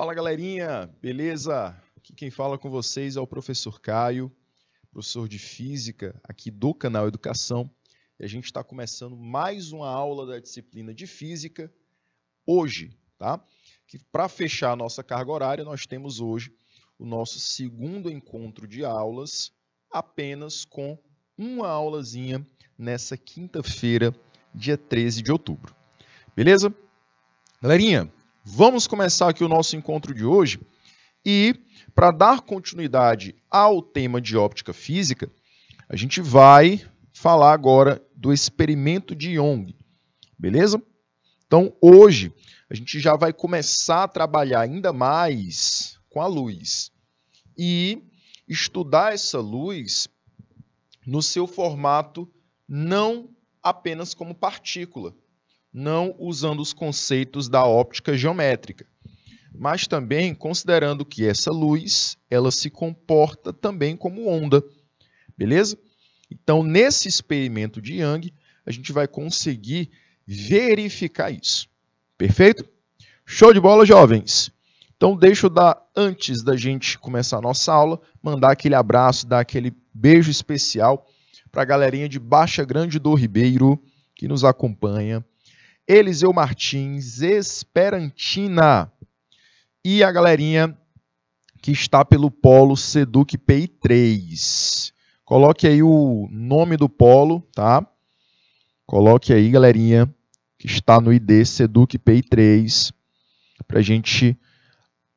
Fala galerinha, beleza? Aqui quem fala com vocês é o professor Caio, professor de Física aqui do canal Educação. E a gente está começando mais uma aula da disciplina de Física hoje, tá? Que para fechar a nossa carga horária, nós temos hoje o nosso segundo encontro de aulas, apenas com uma aulazinha nessa quinta-feira, dia 13 de outubro. Beleza? Galerinha, Vamos começar aqui o nosso encontro de hoje e, para dar continuidade ao tema de óptica física, a gente vai falar agora do experimento de Young, beleza? Então, hoje, a gente já vai começar a trabalhar ainda mais com a luz e estudar essa luz no seu formato não apenas como partícula, não usando os conceitos da óptica geométrica, mas também considerando que essa luz, ela se comporta também como onda. Beleza? Então, nesse experimento de Young, a gente vai conseguir verificar isso. Perfeito? Show de bola, jovens! Então, deixa eu dar, antes da gente começar a nossa aula, mandar aquele abraço, dar aquele beijo especial para a galerinha de Baixa Grande do Ribeiro, que nos acompanha, Eliseu Martins, Esperantina e a galerinha que está pelo polo Seduc PI3. Coloque aí o nome do polo, tá? Coloque aí, galerinha, que está no ID Seduc PI3, para a gente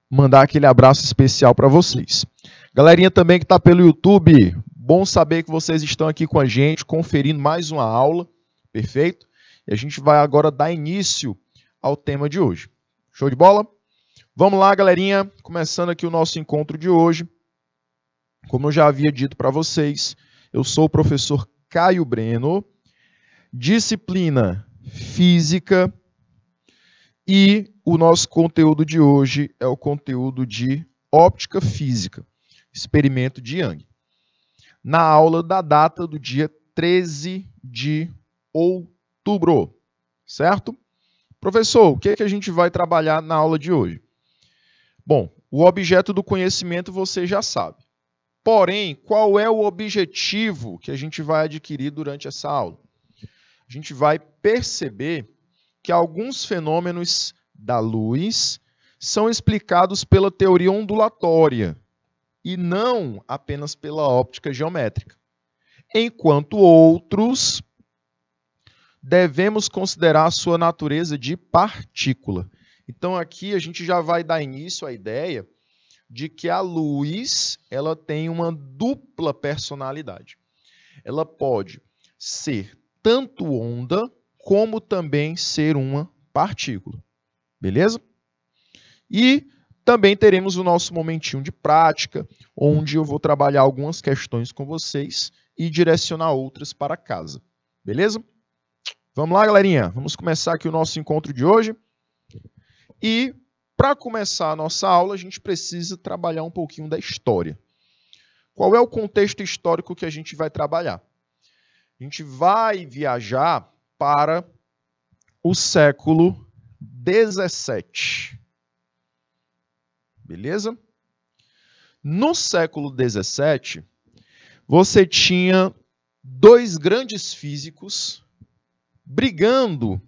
mandar aquele abraço especial para vocês. Galerinha também que está pelo YouTube, bom saber que vocês estão aqui com a gente, conferindo mais uma aula, perfeito? E a gente vai agora dar início ao tema de hoje. Show de bola? Vamos lá, galerinha. Começando aqui o nosso encontro de hoje. Como eu já havia dito para vocês, eu sou o professor Caio Breno, disciplina física, e o nosso conteúdo de hoje é o conteúdo de óptica física, experimento de Young. Na aula da data do dia 13 de outubro outubro, certo? Professor, o que, é que a gente vai trabalhar na aula de hoje? Bom, o objeto do conhecimento você já sabe. Porém, qual é o objetivo que a gente vai adquirir durante essa aula? A gente vai perceber que alguns fenômenos da luz são explicados pela teoria ondulatória e não apenas pela óptica geométrica, enquanto outros devemos considerar a sua natureza de partícula. Então aqui a gente já vai dar início à ideia de que a luz ela tem uma dupla personalidade. Ela pode ser tanto onda como também ser uma partícula. Beleza? E também teremos o nosso momentinho de prática, onde eu vou trabalhar algumas questões com vocês e direcionar outras para casa. Beleza? Vamos lá, galerinha. Vamos começar aqui o nosso encontro de hoje. E para começar a nossa aula, a gente precisa trabalhar um pouquinho da história. Qual é o contexto histórico que a gente vai trabalhar? A gente vai viajar para o século 17. Beleza? No século 17, você tinha dois grandes físicos brigando,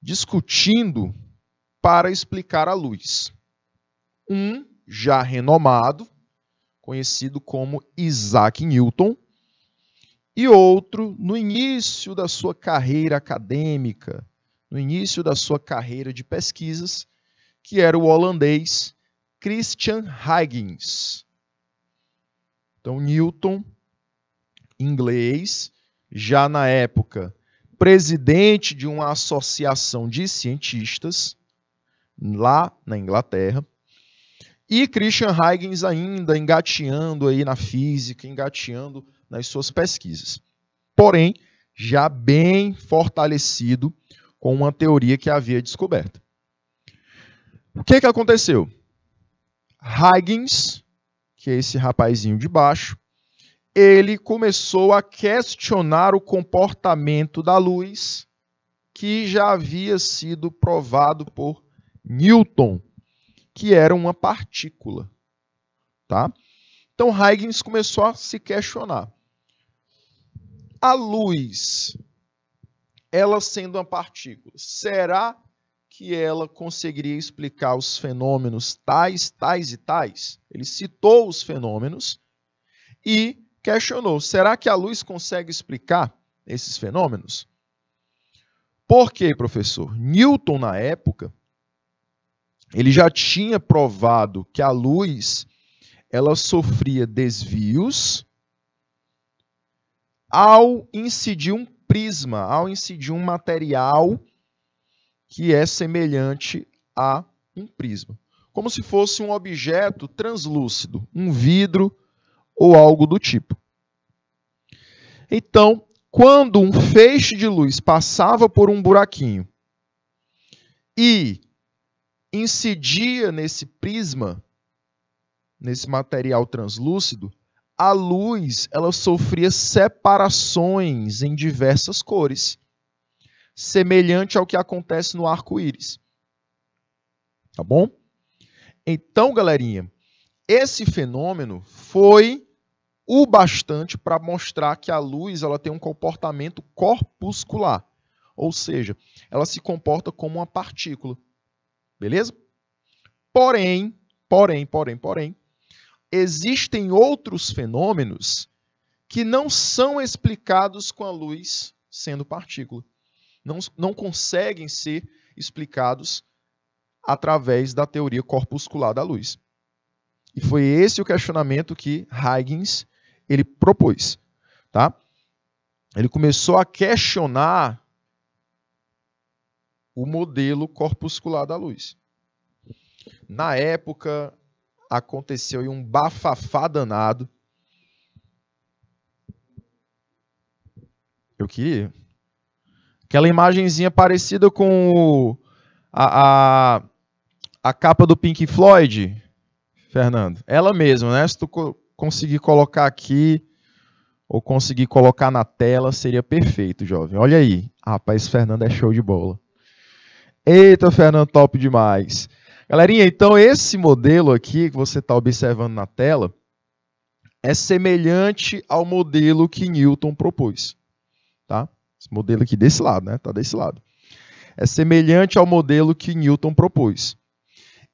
discutindo para explicar a luz. Um já renomado, conhecido como Isaac Newton, e outro no início da sua carreira acadêmica, no início da sua carreira de pesquisas, que era o holandês Christian Huygens. Então, Newton, inglês, já na época presidente de uma associação de cientistas lá na Inglaterra. E Christian Huygens ainda engateando aí na física, engateando nas suas pesquisas. Porém, já bem fortalecido com uma teoria que havia descoberto. O que, que aconteceu? Huygens, que é esse rapazinho de baixo, ele começou a questionar o comportamento da luz que já havia sido provado por Newton, que era uma partícula, tá? Então Huygens começou a se questionar. A luz, ela sendo uma partícula, será que ela conseguiria explicar os fenômenos tais, tais e tais? Ele citou os fenômenos e questionou: será que a luz consegue explicar esses fenômenos? Por quê, professor? Newton, na época, ele já tinha provado que a luz ela sofria desvios ao incidir um prisma, ao incidir um material que é semelhante a um prisma. Como se fosse um objeto translúcido, um vidro ou algo do tipo. Então, quando um feixe de luz passava por um buraquinho e incidia nesse prisma, nesse material translúcido, a luz ela sofria separações em diversas cores, semelhante ao que acontece no arco-íris. Tá bom? Então, galerinha, esse fenômeno foi o bastante para mostrar que a luz ela tem um comportamento corpuscular, ou seja, ela se comporta como uma partícula. Beleza? Porém, porém, porém, porém, existem outros fenômenos que não são explicados com a luz sendo partícula. Não, não conseguem ser explicados através da teoria corpuscular da luz. E foi esse o questionamento que Huygens ele propôs, tá? Ele começou a questionar o modelo corpuscular da luz. Na época, aconteceu um bafafá danado. Eu queria. Aquela imagenzinha parecida com a, a, a capa do Pink Floyd, Fernando. Ela mesma, né? Se tu conseguir colocar aqui ou conseguir colocar na tela, seria perfeito, jovem. Olha aí. Rapaz, Fernando é show de bola. Eita, Fernando, top demais. Galerinha, então esse modelo aqui que você está observando na tela é semelhante ao modelo que Newton propôs. Tá? Esse modelo aqui desse lado, né? Tá desse lado. É semelhante ao modelo que Newton propôs.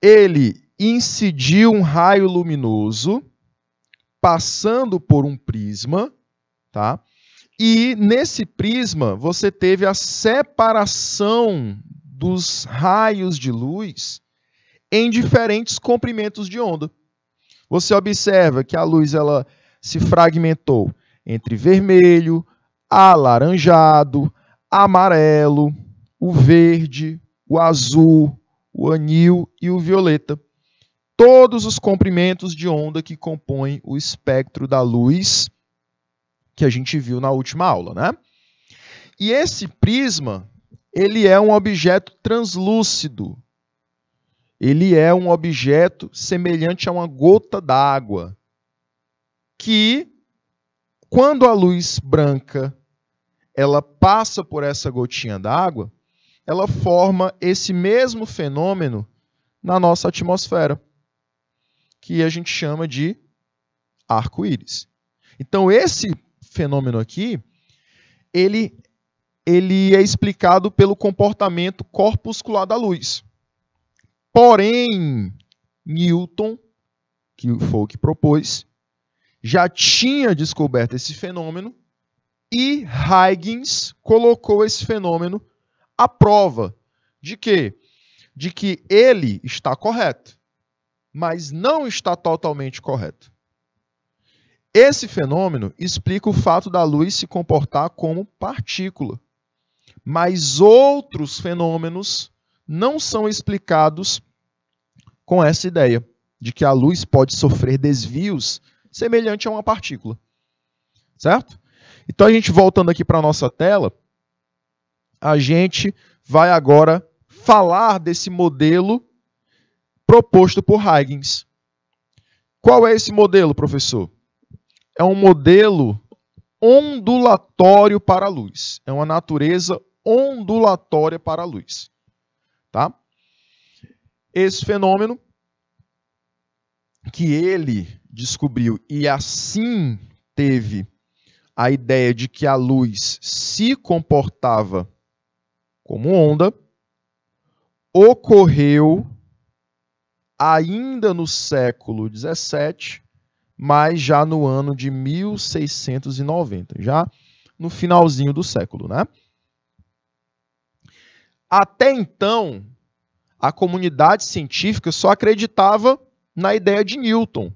Ele incidiu um raio luminoso passando por um prisma, tá? E nesse prisma você teve a separação dos raios de luz em diferentes comprimentos de onda. Você observa que a luz ela se fragmentou entre vermelho, alaranjado, amarelo, o verde, o azul, o anil e o violeta todos os comprimentos de onda que compõem o espectro da luz que a gente viu na última aula, né? E esse prisma, ele é um objeto translúcido. Ele é um objeto semelhante a uma gota d'água que quando a luz branca ela passa por essa gotinha d'água, ela forma esse mesmo fenômeno na nossa atmosfera que a gente chama de arco-íris. Então esse fenômeno aqui, ele ele é explicado pelo comportamento corpuscular da luz. Porém, Newton, que foi o que propôs, já tinha descoberto esse fenômeno e Huygens colocou esse fenômeno à prova de que de que ele está correto mas não está totalmente correto. Esse fenômeno explica o fato da luz se comportar como partícula. Mas outros fenômenos não são explicados com essa ideia de que a luz pode sofrer desvios semelhante a uma partícula. Certo? Então a gente voltando aqui para a nossa tela, a gente vai agora falar desse modelo proposto por Huygens. Qual é esse modelo, professor? É um modelo ondulatório para a luz. É uma natureza ondulatória para a luz. Tá? Esse fenômeno que ele descobriu e assim teve a ideia de que a luz se comportava como onda ocorreu ainda no século 17, mas já no ano de 1690, já no finalzinho do século, né? Até então, a comunidade científica só acreditava na ideia de Newton.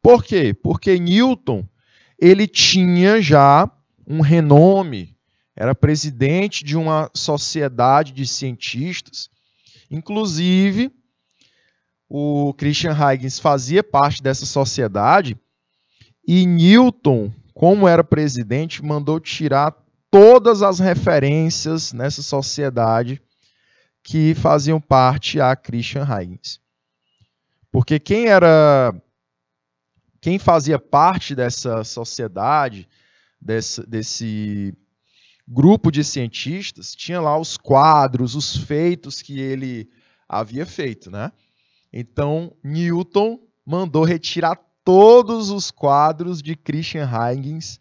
Por quê? Porque Newton ele tinha já um renome, era presidente de uma sociedade de cientistas, inclusive o Christian Huygens fazia parte dessa sociedade e Newton, como era presidente, mandou tirar todas as referências nessa sociedade que faziam parte a Christian Huygens. Porque quem era quem fazia parte dessa sociedade, desse, desse grupo de cientistas, tinha lá os quadros, os feitos que ele havia feito, né? Então, Newton mandou retirar todos os quadros de Christian Huygens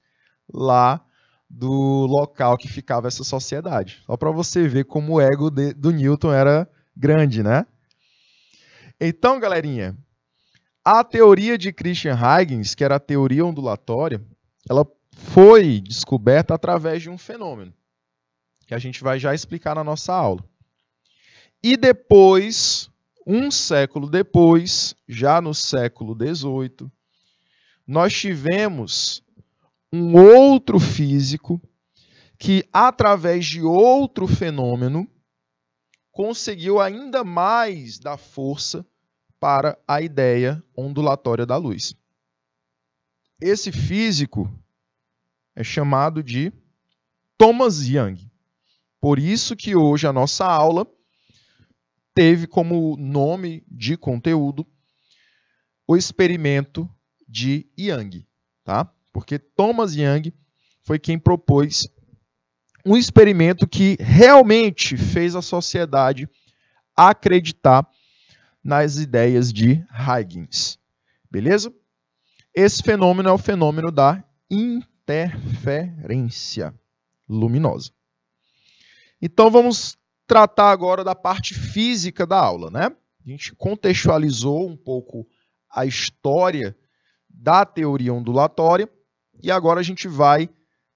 lá do local que ficava essa sociedade. Só para você ver como o ego de, do Newton era grande, né? Então, galerinha, a teoria de Christian Huygens, que era a teoria ondulatória, ela foi descoberta através de um fenômeno que a gente vai já explicar na nossa aula. E depois um século depois, já no século XVIII, nós tivemos um outro físico que, através de outro fenômeno, conseguiu ainda mais dar força para a ideia ondulatória da luz. Esse físico é chamado de Thomas Young. Por isso que hoje a nossa aula teve como nome de conteúdo o experimento de Yang, tá? Porque Thomas Yang foi quem propôs um experimento que realmente fez a sociedade acreditar nas ideias de Huygens. Beleza? Esse fenômeno é o fenômeno da interferência luminosa. Então vamos tratar agora da parte física da aula, né? A gente contextualizou um pouco a história da teoria ondulatória e agora a gente vai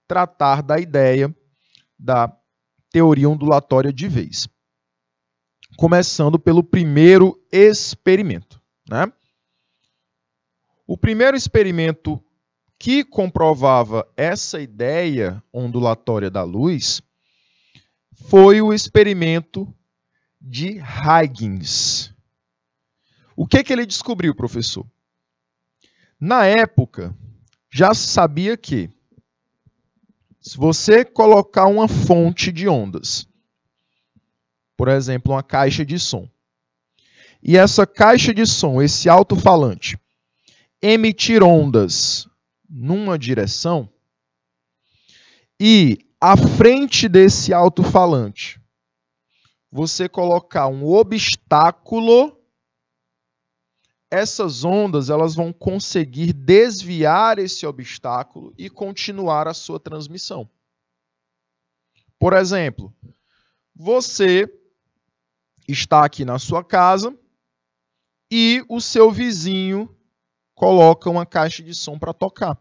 tratar da ideia da teoria ondulatória de vez. Começando pelo primeiro experimento, né? O primeiro experimento que comprovava essa ideia ondulatória da luz foi o experimento de Huygens. O que, é que ele descobriu, professor? Na época, já se sabia que se você colocar uma fonte de ondas, por exemplo, uma caixa de som, e essa caixa de som, esse alto-falante, emitir ondas numa direção, e à frente desse alto-falante, você colocar um obstáculo, essas ondas elas vão conseguir desviar esse obstáculo e continuar a sua transmissão. Por exemplo, você está aqui na sua casa e o seu vizinho coloca uma caixa de som para tocar.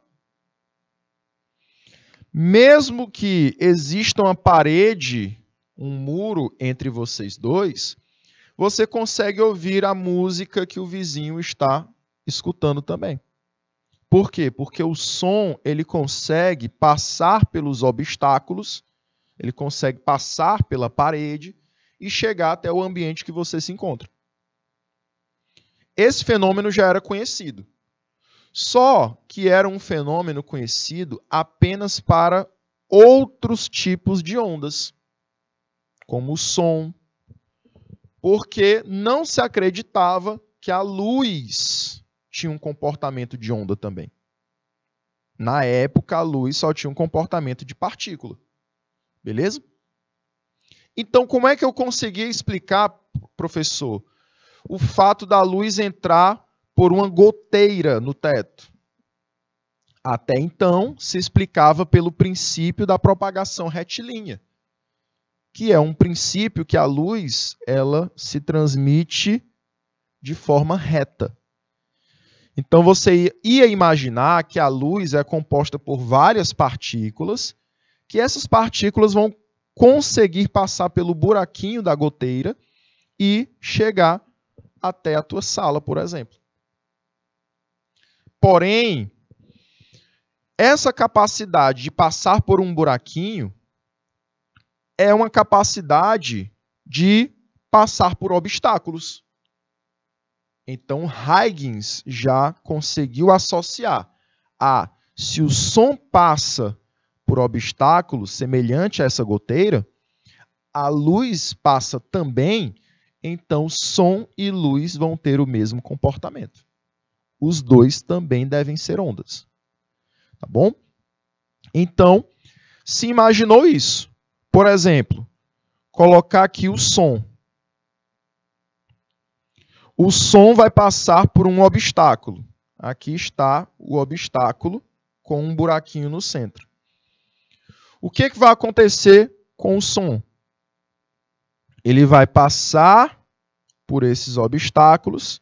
Mesmo que exista uma parede, um muro entre vocês dois, você consegue ouvir a música que o vizinho está escutando também. Por quê? Porque o som ele consegue passar pelos obstáculos, ele consegue passar pela parede e chegar até o ambiente que você se encontra. Esse fenômeno já era conhecido. Só que era um fenômeno conhecido apenas para outros tipos de ondas, como o som, porque não se acreditava que a luz tinha um comportamento de onda também. Na época, a luz só tinha um comportamento de partícula. Beleza? Então, como é que eu consegui explicar, professor, o fato da luz entrar por uma goteira no teto. Até então, se explicava pelo princípio da propagação retilínea, que é um princípio que a luz ela se transmite de forma reta. Então você ia imaginar que a luz é composta por várias partículas, que essas partículas vão conseguir passar pelo buraquinho da goteira e chegar até a tua sala, por exemplo. Porém, essa capacidade de passar por um buraquinho é uma capacidade de passar por obstáculos. Então, Huygens já conseguiu associar a se o som passa por obstáculos semelhante a essa goteira, a luz passa também, então som e luz vão ter o mesmo comportamento os dois também devem ser ondas. Tá bom? Então, se imaginou isso. Por exemplo, colocar aqui o som. O som vai passar por um obstáculo. Aqui está o obstáculo com um buraquinho no centro. O que, que vai acontecer com o som? Ele vai passar por esses obstáculos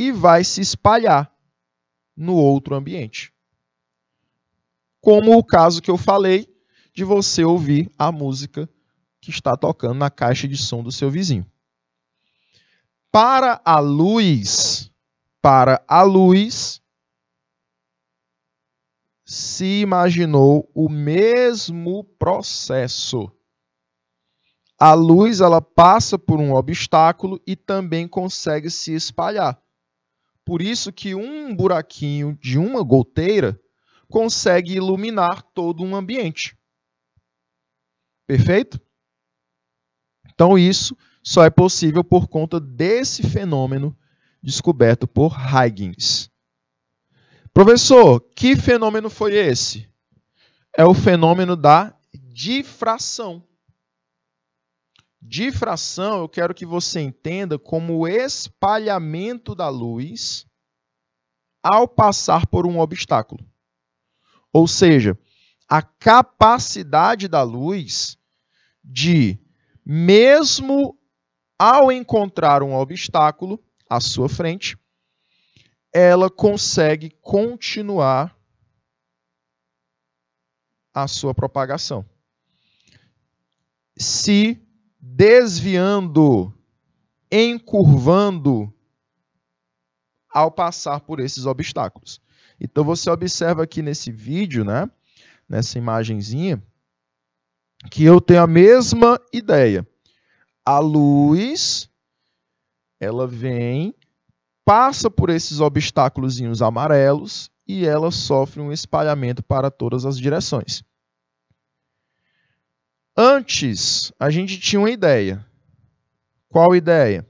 e vai se espalhar no outro ambiente. Como o caso que eu falei de você ouvir a música que está tocando na caixa de som do seu vizinho. Para a luz, para a luz, se imaginou o mesmo processo. A luz ela passa por um obstáculo e também consegue se espalhar. Por isso que um buraquinho de uma goteira consegue iluminar todo um ambiente. Perfeito? Então isso só é possível por conta desse fenômeno descoberto por Huygens. Professor, que fenômeno foi esse? É o fenômeno da difração. Difração eu quero que você entenda como o espalhamento da luz ao passar por um obstáculo. Ou seja, a capacidade da luz de, mesmo ao encontrar um obstáculo à sua frente, ela consegue continuar a sua propagação. Se desviando, encurvando ao passar por esses obstáculos. Então você observa aqui nesse vídeo, né, nessa imagenzinha, que eu tenho a mesma ideia. A luz ela vem, passa por esses obstáculos amarelos e ela sofre um espalhamento para todas as direções. Antes, a gente tinha uma ideia. Qual ideia?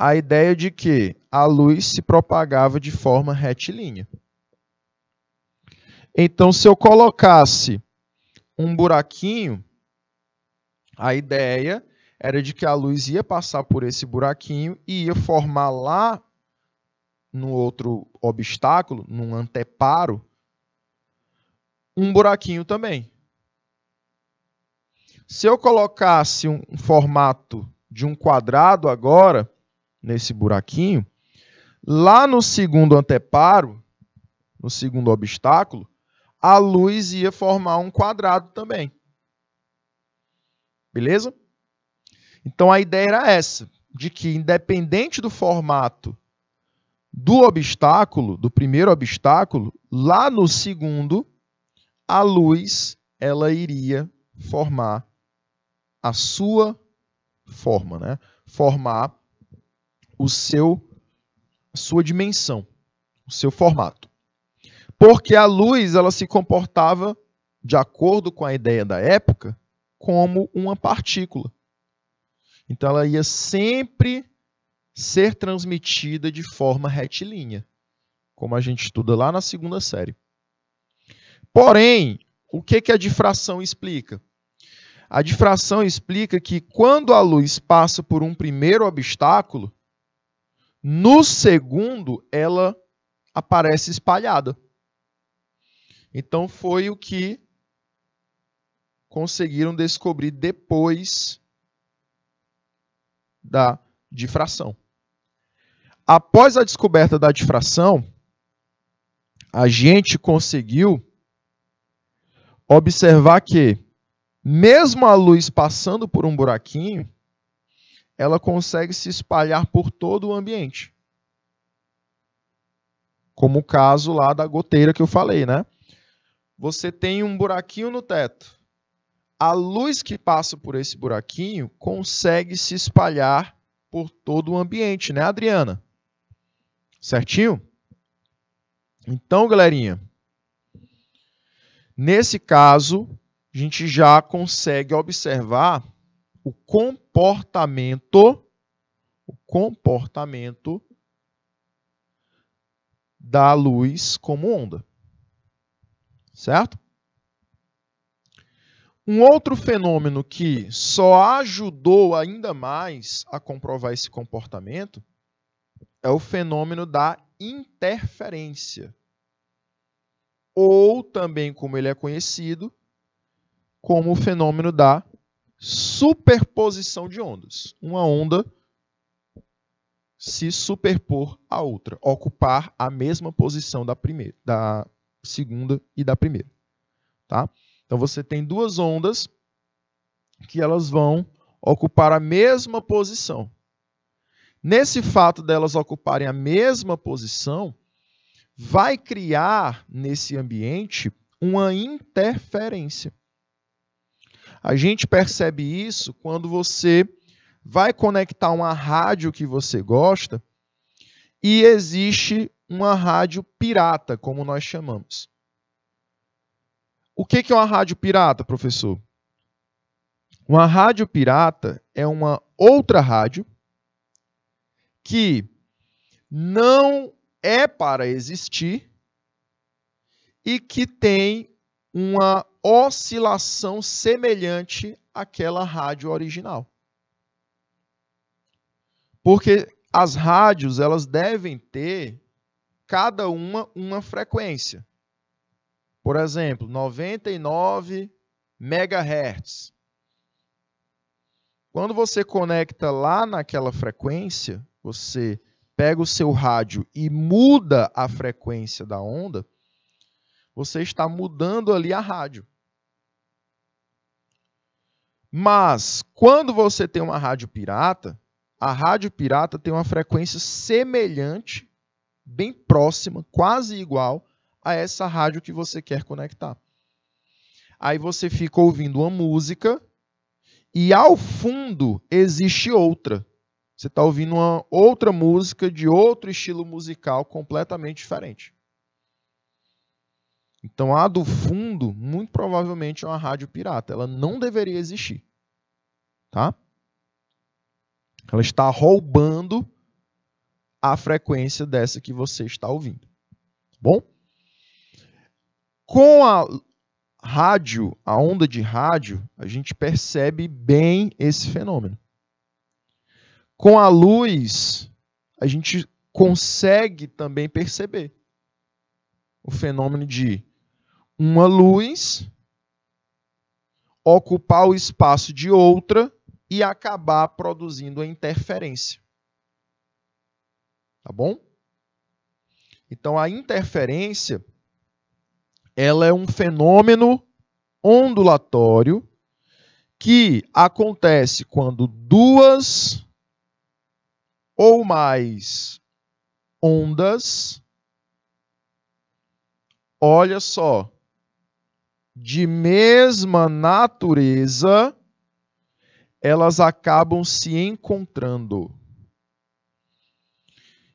A ideia de que a luz se propagava de forma retilínea. Então, se eu colocasse um buraquinho, a ideia era de que a luz ia passar por esse buraquinho e ia formar lá no outro obstáculo, num anteparo, um buraquinho também. Se eu colocasse um formato de um quadrado agora, nesse buraquinho, lá no segundo anteparo, no segundo obstáculo, a luz ia formar um quadrado também. Beleza? Então a ideia era essa, de que independente do formato do obstáculo, do primeiro obstáculo, lá no segundo, a luz ela iria formar a sua forma, né? Formar o seu a sua dimensão, o seu formato. Porque a luz, ela se comportava de acordo com a ideia da época como uma partícula. Então ela ia sempre ser transmitida de forma retilínea, como a gente estuda lá na segunda série. Porém, o que que a difração explica? A difração explica que quando a luz passa por um primeiro obstáculo, no segundo ela aparece espalhada. Então foi o que conseguiram descobrir depois da difração. Após a descoberta da difração, a gente conseguiu observar que mesmo a luz passando por um buraquinho, ela consegue se espalhar por todo o ambiente. Como o caso lá da goteira que eu falei, né? Você tem um buraquinho no teto. A luz que passa por esse buraquinho consegue se espalhar por todo o ambiente, né, Adriana? Certinho? Então, galerinha, nesse caso, a gente já consegue observar o comportamento, o comportamento da luz como onda. Certo? Um outro fenômeno que só ajudou ainda mais a comprovar esse comportamento é o fenômeno da interferência, ou também como ele é conhecido, como o fenômeno da superposição de ondas. Uma onda se superpor à outra, ocupar a mesma posição da primeira, da segunda e da primeira, tá? Então você tem duas ondas que elas vão ocupar a mesma posição. Nesse fato delas ocuparem a mesma posição, vai criar nesse ambiente uma interferência. A gente percebe isso quando você vai conectar uma rádio que você gosta e existe uma rádio pirata, como nós chamamos. O que é uma rádio pirata, professor? Uma rádio pirata é uma outra rádio que não é para existir e que tem uma oscilação semelhante àquela rádio original. Porque as rádios, elas devem ter cada uma uma frequência. Por exemplo, 99 megahertz. Quando você conecta lá naquela frequência, você pega o seu rádio e muda a frequência da onda, você está mudando ali a rádio. Mas quando você tem uma rádio pirata, a rádio pirata tem uma frequência semelhante, bem próxima, quase igual a essa rádio que você quer conectar. Aí você fica ouvindo uma música e ao fundo existe outra. Você está ouvindo uma outra música de outro estilo musical completamente diferente. Então a do fundo, muito provavelmente, é uma rádio pirata. Ela não deveria existir. Tá? Ela está roubando a frequência dessa que você está ouvindo. Tá bom? Com a rádio, a onda de rádio, a gente percebe bem esse fenômeno. Com a luz, a gente consegue também perceber o fenômeno de uma luz ocupar o espaço de outra e acabar produzindo a interferência. Tá bom? Então a interferência ela é um fenômeno ondulatório que acontece quando duas ou mais ondas olha só de mesma natureza, elas acabam se encontrando.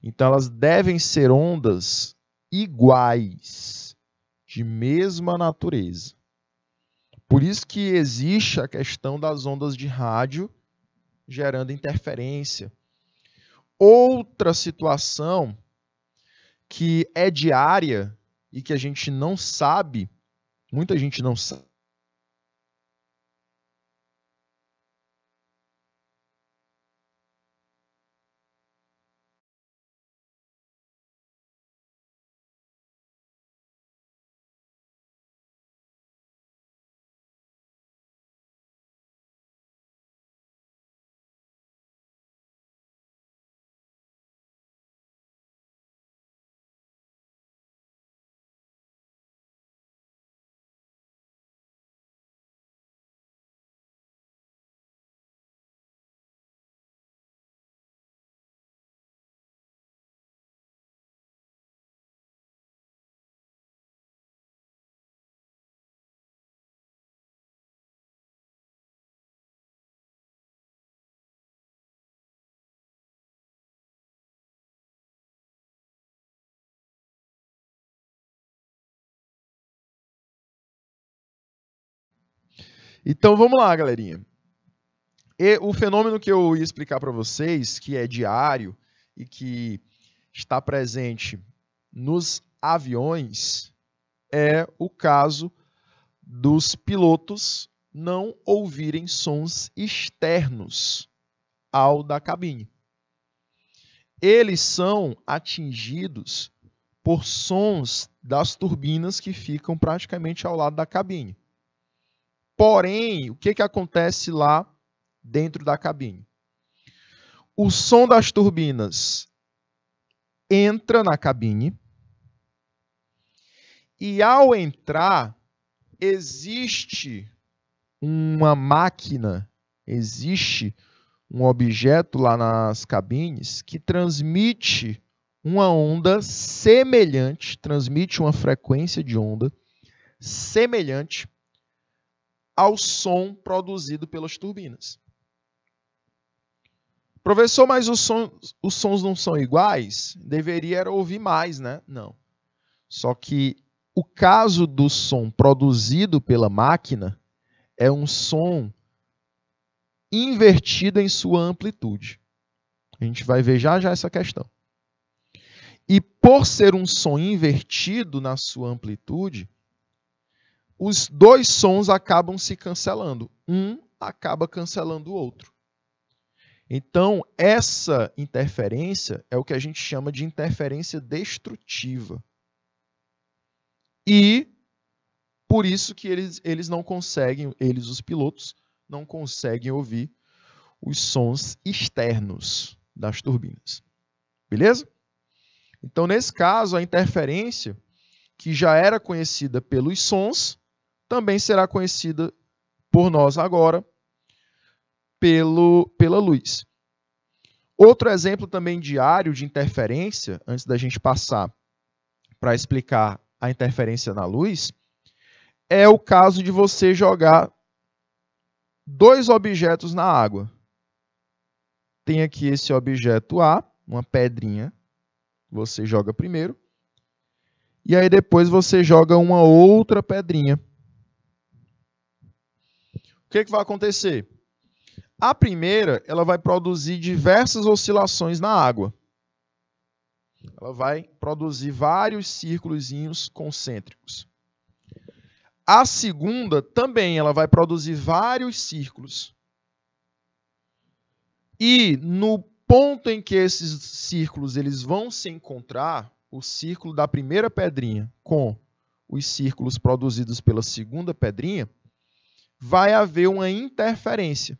Então, elas devem ser ondas iguais, de mesma natureza. Por isso que existe a questão das ondas de rádio gerando interferência. Outra situação que é diária e que a gente não sabe Muita gente não sabe Então vamos lá, galerinha. E o fenômeno que eu ia explicar para vocês, que é diário e que está presente nos aviões, é o caso dos pilotos não ouvirem sons externos ao da cabine. Eles são atingidos por sons das turbinas que ficam praticamente ao lado da cabine. Porém, o que, que acontece lá dentro da cabine? O som das turbinas entra na cabine e, ao entrar, existe uma máquina, existe um objeto lá nas cabines que transmite uma onda semelhante, transmite uma frequência de onda semelhante ao som produzido pelas turbinas. Professor, mas os, sons, os sons não são iguais? Deveria ouvir mais, né? Não. Só que o caso do som produzido pela máquina é um som invertido em sua amplitude. A gente vai ver já já essa questão. E por ser um som invertido na sua amplitude, os dois sons acabam se cancelando. Um acaba cancelando o outro. Então, essa interferência é o que a gente chama de interferência destrutiva. E por isso que eles, eles não conseguem, eles, os pilotos, não conseguem ouvir os sons externos das turbinas. Beleza? Então, nesse caso, a interferência que já era conhecida pelos sons também será conhecida por nós agora pelo, pela luz. Outro exemplo também diário de interferência, antes da gente passar para explicar a interferência na luz, é o caso de você jogar dois objetos na água. Tem aqui esse objeto A, uma pedrinha, você joga primeiro, e aí depois você joga uma outra pedrinha o que, é que vai acontecer? A primeira, ela vai produzir diversas oscilações na água. Ela vai produzir vários círculos concêntricos. A segunda também, ela vai produzir vários círculos. E no ponto em que esses círculos eles vão se encontrar, o círculo da primeira pedrinha com os círculos produzidos pela segunda pedrinha, vai haver uma interferência.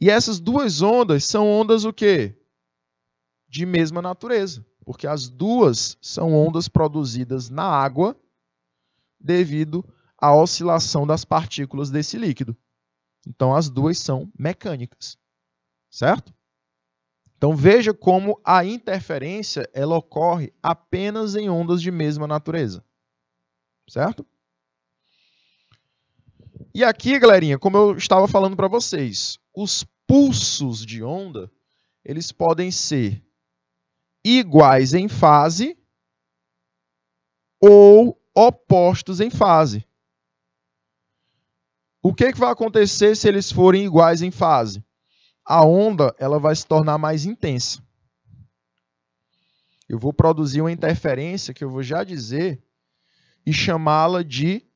E essas duas ondas são ondas o quê? De mesma natureza, porque as duas são ondas produzidas na água devido à oscilação das partículas desse líquido. Então as duas são mecânicas. Certo? Então veja como a interferência ela ocorre apenas em ondas de mesma natureza. Certo? E aqui, galerinha, como eu estava falando para vocês, os pulsos de onda, eles podem ser iguais em fase ou opostos em fase. O que, que vai acontecer se eles forem iguais em fase? A onda ela vai se tornar mais intensa. Eu vou produzir uma interferência que eu vou já dizer e chamá-la de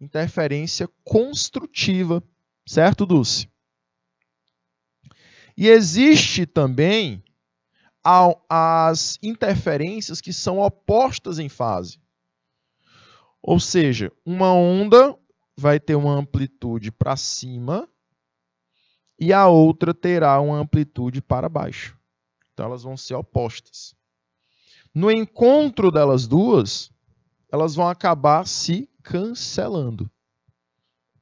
interferência construtiva, certo, Dulce? E existe também as interferências que são opostas em fase. Ou seja, uma onda vai ter uma amplitude para cima e a outra terá uma amplitude para baixo. Então elas vão ser opostas. No encontro delas duas, elas vão acabar se cancelando.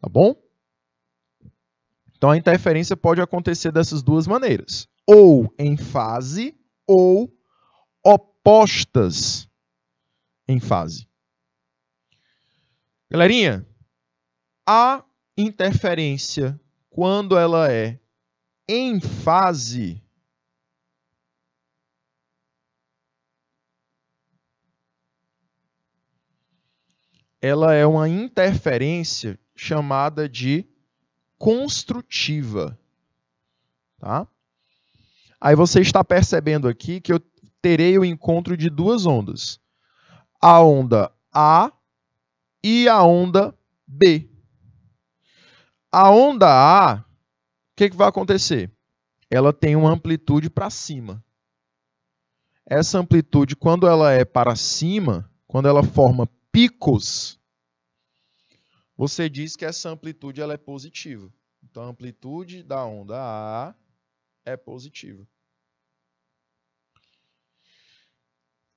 Tá bom? Então a interferência pode acontecer dessas duas maneiras: ou em fase ou opostas em fase. Galerinha, a interferência, quando ela é em fase, ela é uma interferência chamada de construtiva. Tá? Aí você está percebendo aqui que eu terei o encontro de duas ondas. A onda A e a onda B. A onda A, o que, que vai acontecer? Ela tem uma amplitude para cima. Essa amplitude, quando ela é para cima, quando ela forma picos, você diz que essa amplitude ela é positiva. Então, a amplitude da onda A é positiva.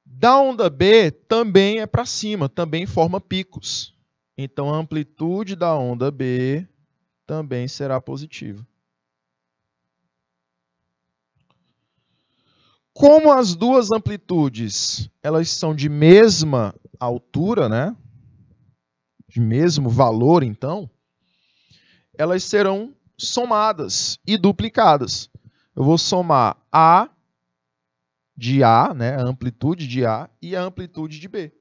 Da onda B também é para cima, também forma picos. Então, a amplitude da onda B também será positiva. Como as duas amplitudes elas são de mesma altura, né? De mesmo valor, então, elas serão somadas e duplicadas. Eu vou somar A de A, né, a amplitude de A, e a amplitude de B.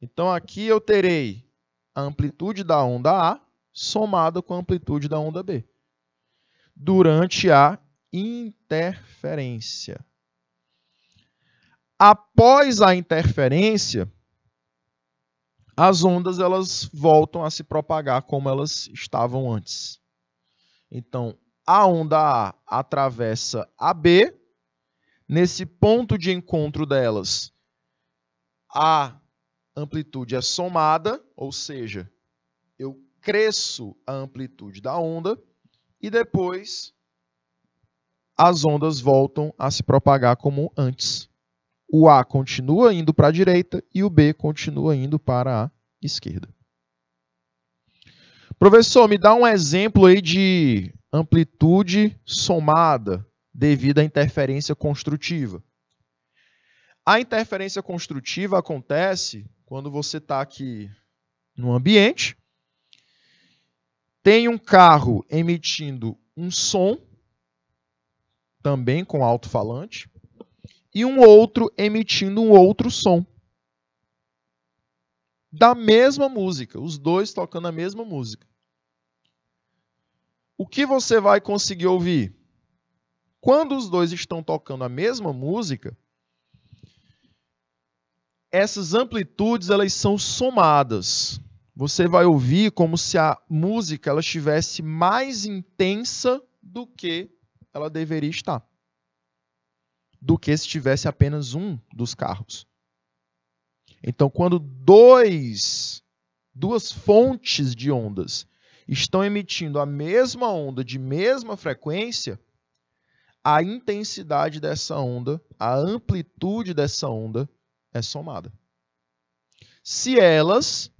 Então, aqui eu terei a amplitude da onda A somada com a amplitude da onda B, durante a interferência. Após a interferência, as ondas elas voltam a se propagar como elas estavam antes. Então, a onda A atravessa a B. Nesse ponto de encontro delas, a amplitude é somada, ou seja, eu cresço a amplitude da onda e depois as ondas voltam a se propagar como antes o A continua indo para a direita e o B continua indo para a esquerda. Professor, me dá um exemplo aí de amplitude somada devido à interferência construtiva. A interferência construtiva acontece quando você está aqui no ambiente, tem um carro emitindo um som, também com alto-falante, e um outro emitindo um outro som. Da mesma música, os dois tocando a mesma música. O que você vai conseguir ouvir? Quando os dois estão tocando a mesma música, essas amplitudes elas são somadas. Você vai ouvir como se a música ela estivesse mais intensa do que ela deveria estar do que se tivesse apenas um dos carros. Então, quando dois, duas fontes de ondas estão emitindo a mesma onda de mesma frequência, a intensidade dessa onda, a amplitude dessa onda é somada. Se elas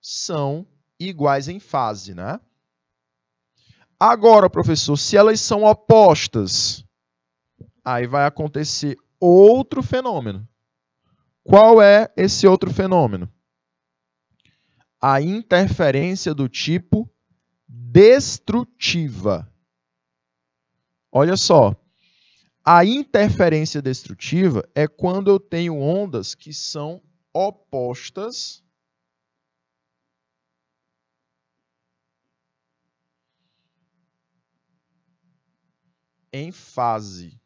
são iguais em fase, né? Agora, professor, se elas são opostas, Aí vai acontecer outro fenômeno. Qual é esse outro fenômeno? A interferência do tipo destrutiva. Olha só. A interferência destrutiva é quando eu tenho ondas que são opostas em fase.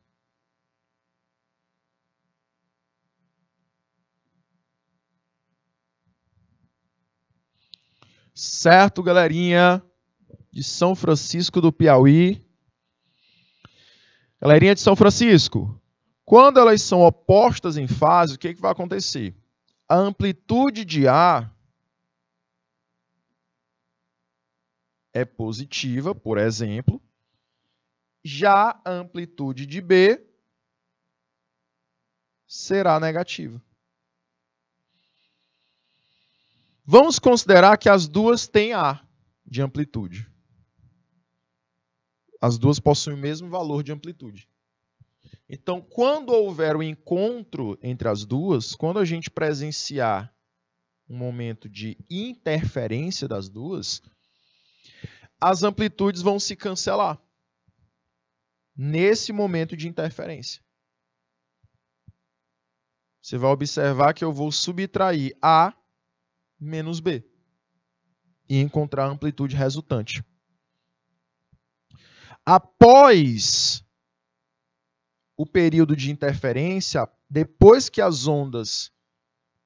Certo, galerinha de São Francisco do Piauí. Galerinha de São Francisco, quando elas são opostas em fase, o que, é que vai acontecer? A amplitude de A é positiva, por exemplo, já a amplitude de B será negativa. Vamos considerar que as duas têm A de amplitude. As duas possuem o mesmo valor de amplitude. Então, quando houver o um encontro entre as duas, quando a gente presenciar um momento de interferência das duas, as amplitudes vão se cancelar nesse momento de interferência. Você vai observar que eu vou subtrair A menos B e encontrar a amplitude resultante. Após o período de interferência, depois que as ondas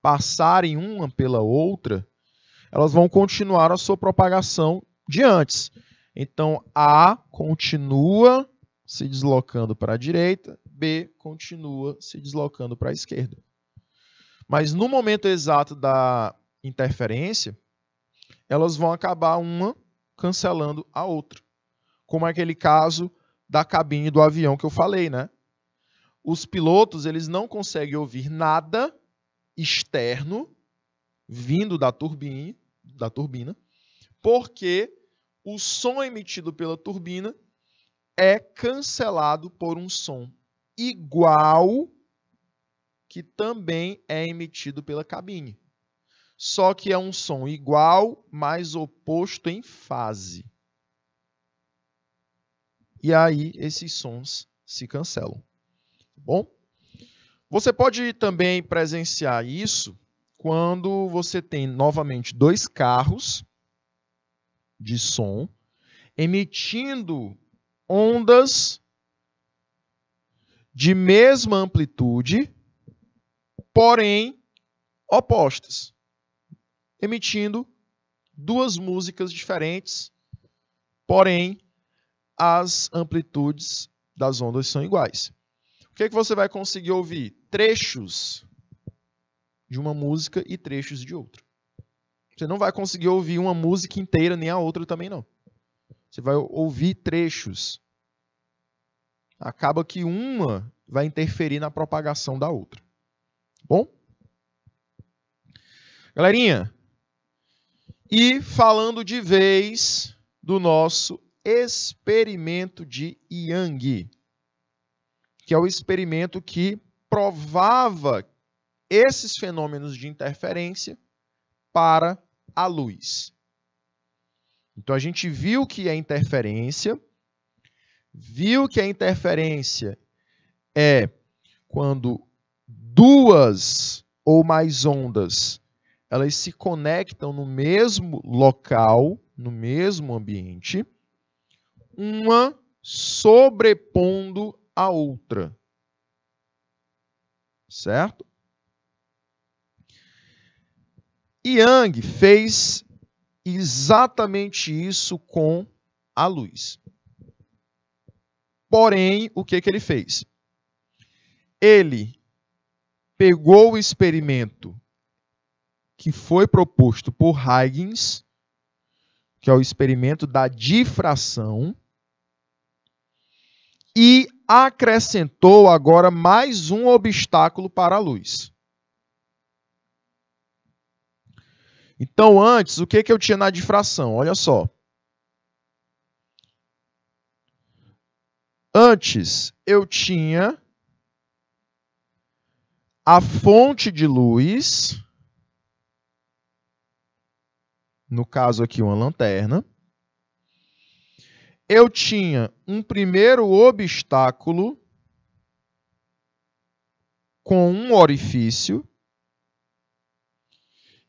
passarem uma pela outra, elas vão continuar a sua propagação de antes. Então, A continua se deslocando para a direita, B continua se deslocando para a esquerda. Mas no momento exato da interferência, elas vão acabar uma cancelando a outra. Como aquele caso da cabine do avião que eu falei, né? Os pilotos, eles não conseguem ouvir nada externo vindo da turbina, da turbina, porque o som emitido pela turbina é cancelado por um som igual que também é emitido pela cabine só que é um som igual, mas oposto em fase. E aí esses sons se cancelam. Tá bom? Você pode também presenciar isso quando você tem novamente dois carros de som emitindo ondas de mesma amplitude, porém opostas emitindo duas músicas diferentes, porém as amplitudes das ondas são iguais. O que, é que você vai conseguir ouvir? Trechos de uma música e trechos de outra. Você não vai conseguir ouvir uma música inteira nem a outra também não. Você vai ouvir trechos. Acaba que uma vai interferir na propagação da outra. Bom? Galerinha, e falando de vez do nosso experimento de Yang, que é o experimento que provava esses fenômenos de interferência para a luz. Então a gente viu que a interferência, viu que a interferência é quando duas ou mais ondas elas se conectam no mesmo local, no mesmo ambiente, uma sobrepondo a outra. Certo? Yang fez exatamente isso com a luz. Porém, o que, que ele fez? Ele pegou o experimento que foi proposto por Huygens, que é o experimento da difração, e acrescentou agora mais um obstáculo para a luz. Então, antes, o que, que eu tinha na difração? Olha só. Antes, eu tinha a fonte de luz no caso aqui uma lanterna. Eu tinha um primeiro obstáculo com um orifício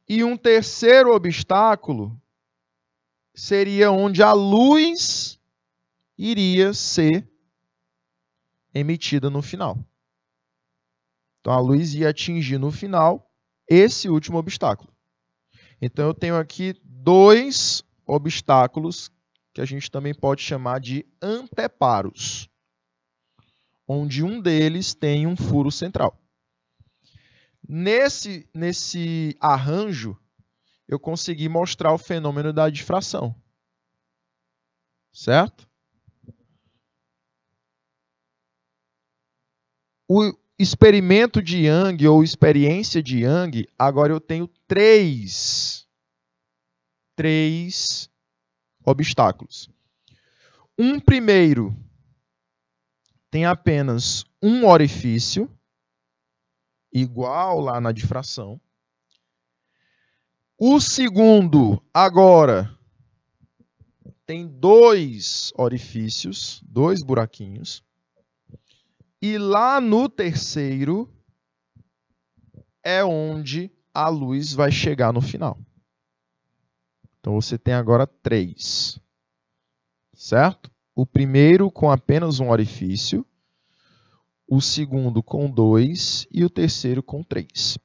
e um terceiro obstáculo seria onde a luz iria ser emitida no final. Então a luz ia atingir no final esse último obstáculo. Então eu tenho aqui dois obstáculos que a gente também pode chamar de anteparos, onde um deles tem um furo central. Nesse, nesse arranjo, eu consegui mostrar o fenômeno da difração. Certo? O experimento de Young ou experiência de Young, agora eu tenho três três obstáculos. Um primeiro tem apenas um orifício, igual lá na difração. O segundo, agora, tem dois orifícios, dois buraquinhos. E lá no terceiro é onde a luz vai chegar no final. Então você tem agora três, certo? O primeiro com apenas um orifício, o segundo com dois e o terceiro com três.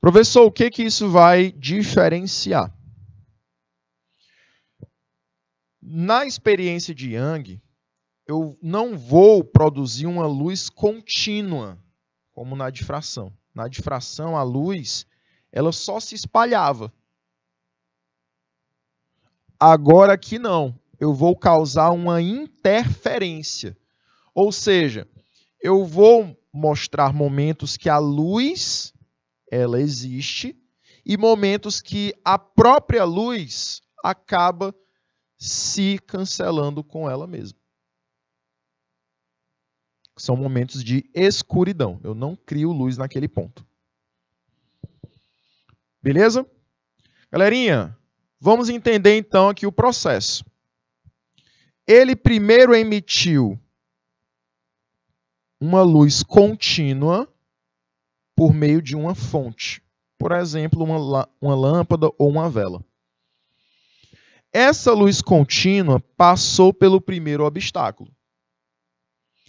Professor, o que, que isso vai diferenciar? Na experiência de Young, eu não vou produzir uma luz contínua, como na difração. Na difração, a luz ela só se espalhava. Agora aqui não, eu vou causar uma interferência. Ou seja, eu vou mostrar momentos que a luz ela existe e momentos que a própria luz acaba se cancelando com ela mesma. São momentos de escuridão. Eu não crio luz naquele ponto. Beleza? Galerinha, Vamos entender então aqui o processo. Ele primeiro emitiu uma luz contínua por meio de uma fonte, por exemplo, uma, uma lâmpada ou uma vela. Essa luz contínua passou pelo primeiro obstáculo.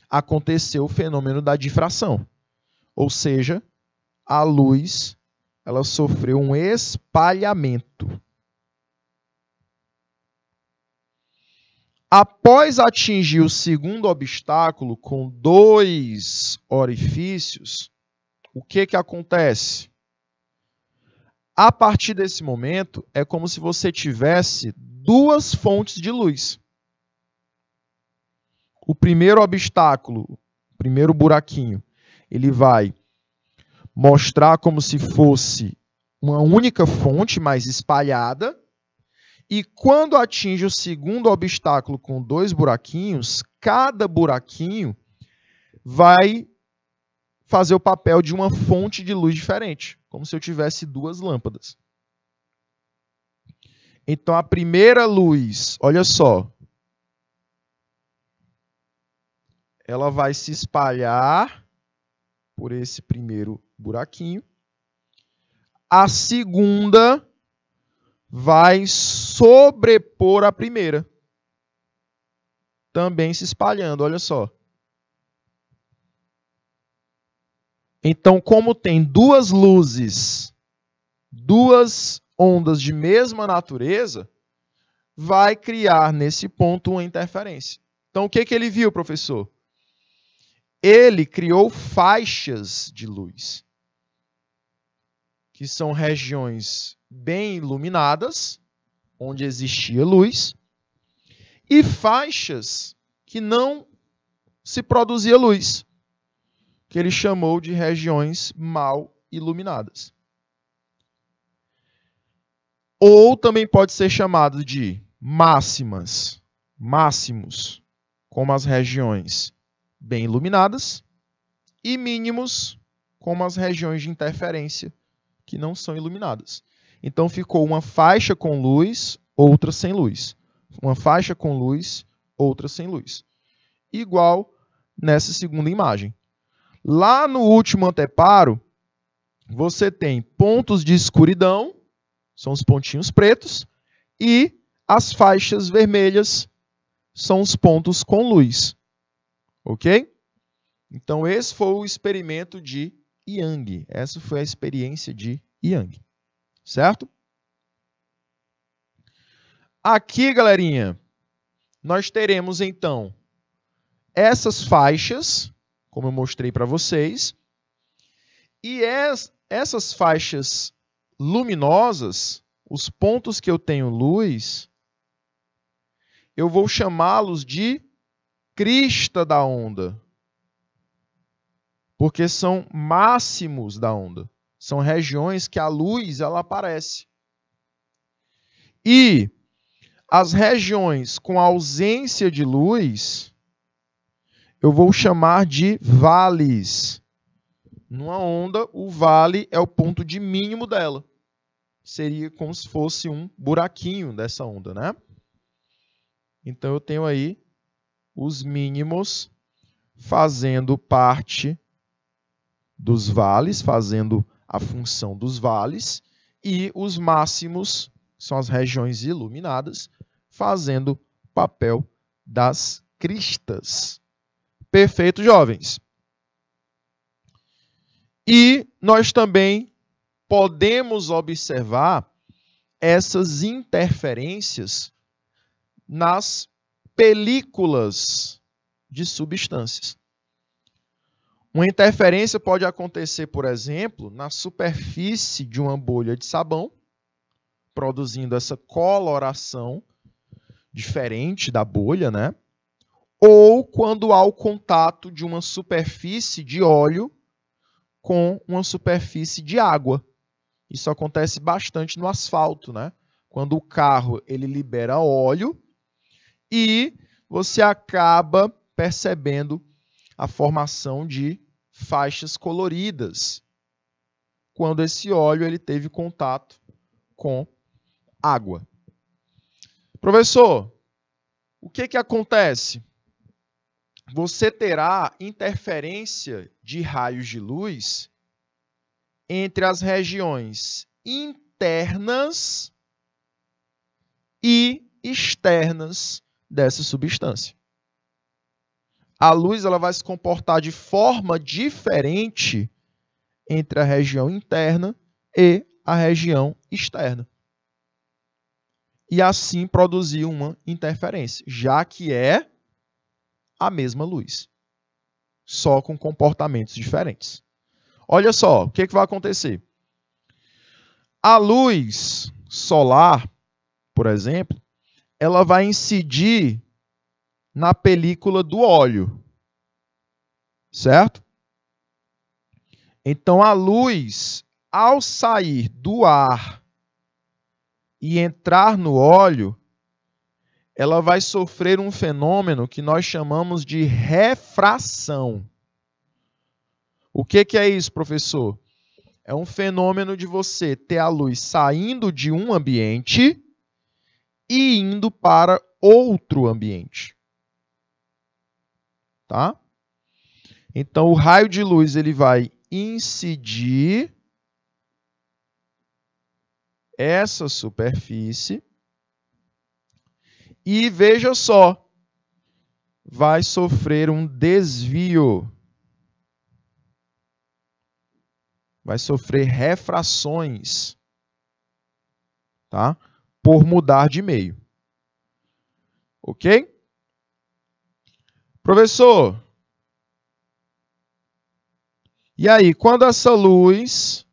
Aconteceu o fenômeno da difração, ou seja, a luz ela sofreu um espalhamento. Após atingir o segundo obstáculo com dois orifícios, o que, que acontece? A partir desse momento, é como se você tivesse duas fontes de luz. O primeiro obstáculo, o primeiro buraquinho, ele vai mostrar como se fosse uma única fonte, mas espalhada. E quando atinge o segundo obstáculo com dois buraquinhos, cada buraquinho vai fazer o papel de uma fonte de luz diferente, como se eu tivesse duas lâmpadas. Então a primeira luz, olha só, ela vai se espalhar por esse primeiro buraquinho. A segunda vai sobrepor a primeira, também se espalhando, olha só. Então, como tem duas luzes, duas ondas de mesma natureza, vai criar nesse ponto uma interferência. Então, o que, que ele viu, professor? Ele criou faixas de luz, que são regiões bem iluminadas, onde existia luz, e faixas que não se produzia luz, que ele chamou de regiões mal iluminadas. Ou também pode ser chamado de máximas, máximos, como as regiões bem iluminadas, e mínimos, como as regiões de interferência que não são iluminadas. Então ficou uma faixa com luz, outra sem luz. Uma faixa com luz, outra sem luz. Igual nessa segunda imagem. Lá no último anteparo, você tem pontos de escuridão, são os pontinhos pretos, e as faixas vermelhas são os pontos com luz. Ok? Então, esse foi o experimento de Yang. Essa foi a experiência de Yang certo? Aqui, galerinha, nós teremos então essas faixas, como eu mostrei para vocês, e es, essas faixas luminosas, os pontos que eu tenho luz, eu vou chamá-los de crista da onda, porque são máximos da onda. São regiões que a luz ela aparece. E as regiões com ausência de luz, eu vou chamar de vales. Numa onda, o vale é o ponto de mínimo dela. Seria como se fosse um buraquinho dessa onda, né? Então eu tenho aí os mínimos fazendo parte dos vales, fazendo a função dos vales, e os máximos, são as regiões iluminadas, fazendo papel das cristas. Perfeito, jovens. E nós também podemos observar essas interferências nas películas de substâncias. Uma interferência pode acontecer, por exemplo, na superfície de uma bolha de sabão, produzindo essa coloração diferente da bolha, né? Ou quando há o contato de uma superfície de óleo com uma superfície de água. Isso acontece bastante no asfalto, né? Quando o carro ele libera óleo e você acaba percebendo a formação de faixas coloridas quando esse óleo ele teve contato com água. Professor, o que, que acontece? Você terá interferência de raios de luz entre as regiões internas e externas dessa substância a luz ela vai se comportar de forma diferente entre a região interna e a região externa. E assim produzir uma interferência, já que é a mesma luz, só com comportamentos diferentes. Olha só, o que, é que vai acontecer? A luz solar, por exemplo, ela vai incidir na película do óleo. Certo? Então a luz, ao sair do ar e entrar no óleo, ela vai sofrer um fenômeno que nós chamamos de refração. O que, que é isso, professor? É um fenômeno de você ter a luz saindo de um ambiente e indo para outro ambiente tá? Então o raio de luz ele vai incidir essa superfície e veja só, vai sofrer um desvio. Vai sofrer refrações, tá? Por mudar de meio. OK? Professor, e aí, quando essa luz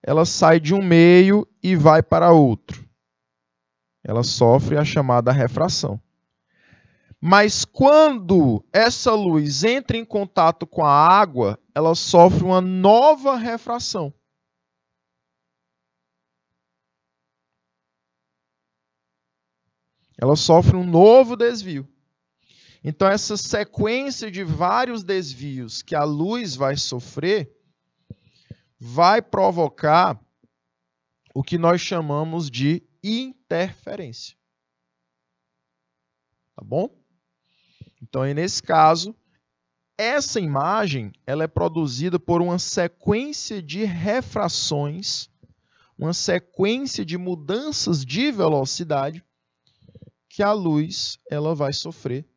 ela sai de um meio e vai para outro, ela sofre a chamada refração. Mas quando essa luz entra em contato com a água, ela sofre uma nova refração. Ela sofre um novo desvio. Então, essa sequência de vários desvios que a luz vai sofrer vai provocar o que nós chamamos de interferência. Tá bom? Então, aí nesse caso, essa imagem ela é produzida por uma sequência de refrações, uma sequência de mudanças de velocidade que a luz ela vai sofrer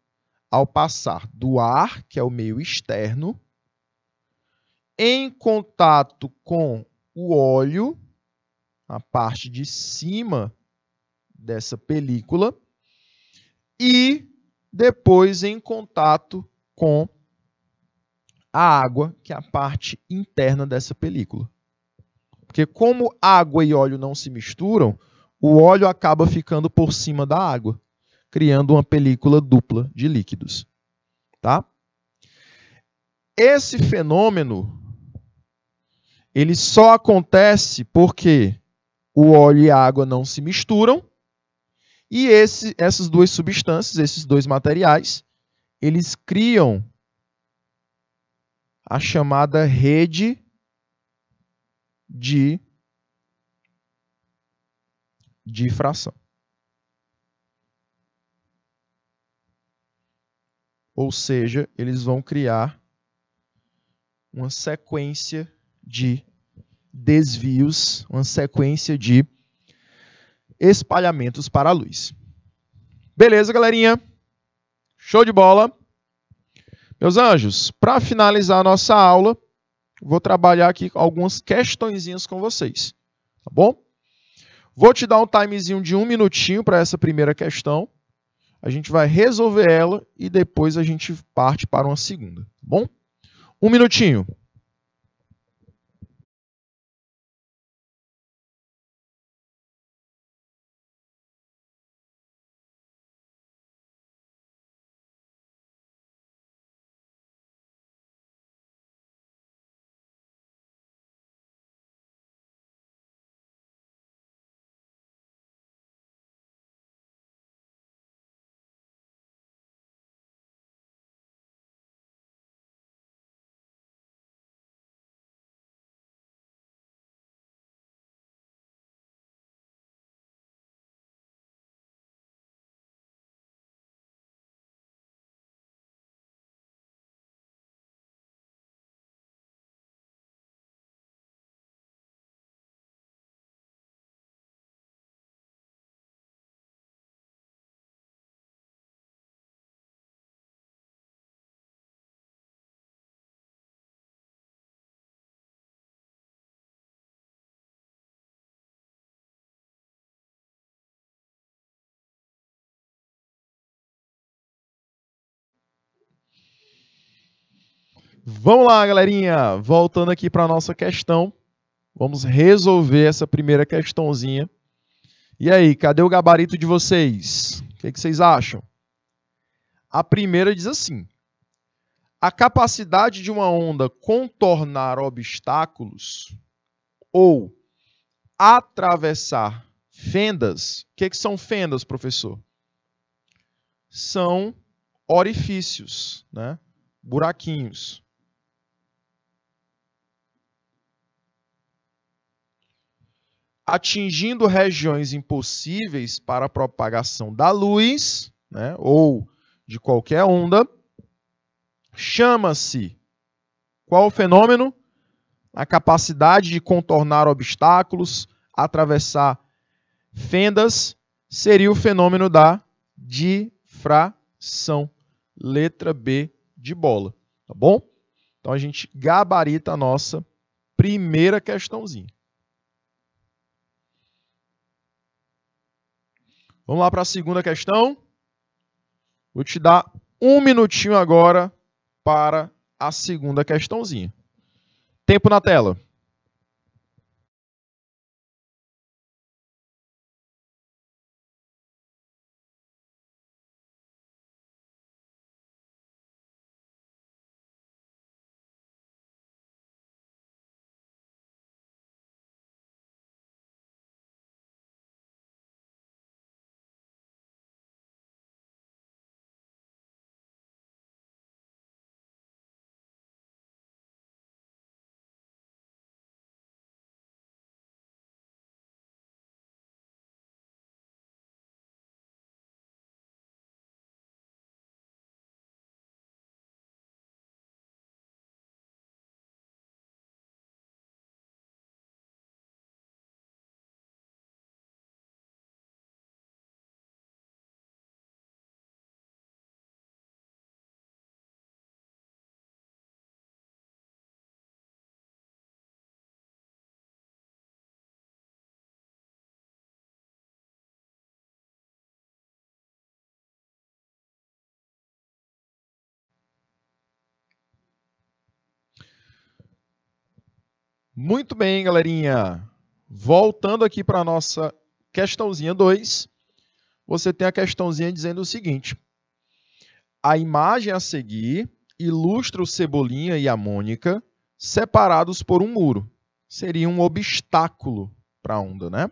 ao passar do ar, que é o meio externo, em contato com o óleo, a parte de cima dessa película, e depois em contato com a água, que é a parte interna dessa película. Porque como água e óleo não se misturam, o óleo acaba ficando por cima da água criando uma película dupla de líquidos. Tá? Esse fenômeno ele só acontece porque o óleo e a água não se misturam e esse, essas duas substâncias, esses dois materiais, eles criam a chamada rede de difração. Ou seja, eles vão criar uma sequência de desvios, uma sequência de espalhamentos para a luz. Beleza, galerinha? Show de bola! Meus anjos, para finalizar a nossa aula, vou trabalhar aqui algumas questõezinhas com vocês, tá bom? Vou te dar um timezinho de um minutinho para essa primeira questão a gente vai resolver ela e depois a gente parte para uma segunda. Tá bom, um minutinho. Vamos lá, galerinha. Voltando aqui para a nossa questão. Vamos resolver essa primeira questãozinha. E aí, cadê o gabarito de vocês? O que, que vocês acham? A primeira diz assim: a capacidade de uma onda contornar obstáculos ou atravessar fendas. O que, que são fendas, professor? São orifícios, né? buraquinhos. atingindo regiões impossíveis para a propagação da luz, né, ou de qualquer onda, chama-se qual o fenômeno? A capacidade de contornar obstáculos, atravessar fendas, seria o fenômeno da difração. Letra B de bola, tá bom? Então a gente gabarita a nossa primeira questãozinha. Vamos lá para a segunda questão. Vou te dar um minutinho agora para a segunda questãozinha. Tempo na tela. Muito bem, galerinha. Voltando aqui para a nossa questãozinha 2, você tem a questãozinha dizendo o seguinte. A imagem a seguir ilustra o Cebolinha e a Mônica separados por um muro. Seria um obstáculo para a onda, né?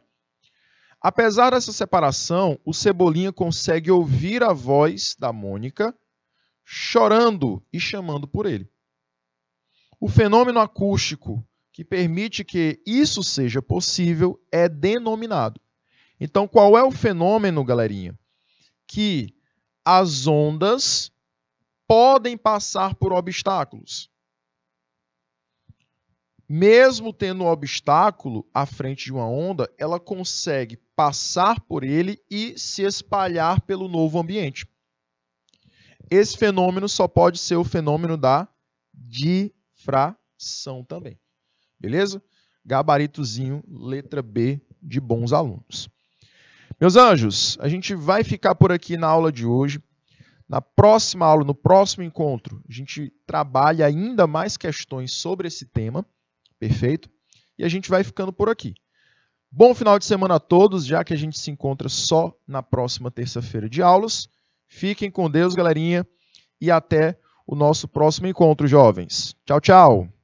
Apesar dessa separação, o Cebolinha consegue ouvir a voz da Mônica chorando e chamando por ele. O fenômeno acústico que permite que isso seja possível é denominado. Então, qual é o fenômeno, galerinha? Que as ondas podem passar por obstáculos. Mesmo tendo um obstáculo à frente de uma onda, ela consegue passar por ele e se espalhar pelo novo ambiente. Esse fenômeno só pode ser o fenômeno da difração também. Beleza? Gabaritozinho, letra B de bons alunos. Meus anjos, a gente vai ficar por aqui na aula de hoje. Na próxima aula, no próximo encontro, a gente trabalha ainda mais questões sobre esse tema, perfeito? E a gente vai ficando por aqui. Bom final de semana a todos, já que a gente se encontra só na próxima terça-feira de aulas. Fiquem com Deus, galerinha, e até o nosso próximo encontro, jovens. Tchau, tchau!